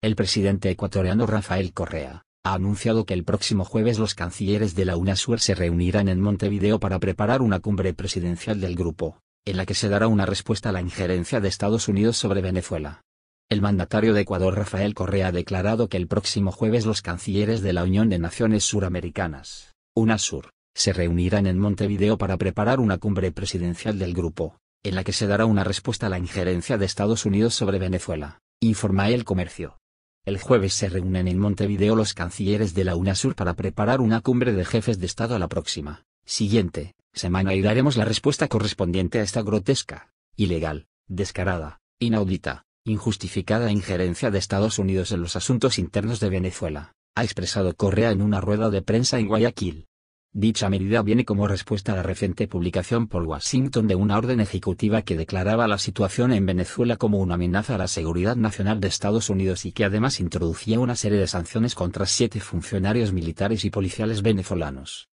El presidente ecuatoriano Rafael Correa, ha anunciado que el próximo jueves los cancilleres de la UNASUR se reunirán en Montevideo para preparar una cumbre presidencial del grupo, en la que se dará una respuesta a la injerencia de Estados Unidos sobre Venezuela. El mandatario de Ecuador Rafael Correa ha declarado que el próximo jueves los cancilleres de la Unión de Naciones Suramericanas, UNASUR, se reunirán en Montevideo para preparar una cumbre presidencial del grupo, en la que se dará una respuesta a la injerencia de Estados Unidos sobre Venezuela, informa el comercio. El jueves se reúnen en Montevideo los cancilleres de la UNASUR para preparar una cumbre de jefes de Estado a la próxima, siguiente, semana y daremos la respuesta correspondiente a esta grotesca, ilegal, descarada, inaudita, injustificada injerencia de Estados Unidos en los asuntos internos de Venezuela, ha expresado Correa en una rueda de prensa en Guayaquil. Dicha medida viene como respuesta a la reciente publicación por Washington de una orden ejecutiva que declaraba la situación en Venezuela como una amenaza a la seguridad nacional de Estados Unidos y que además introducía una serie de sanciones contra siete funcionarios militares y policiales venezolanos.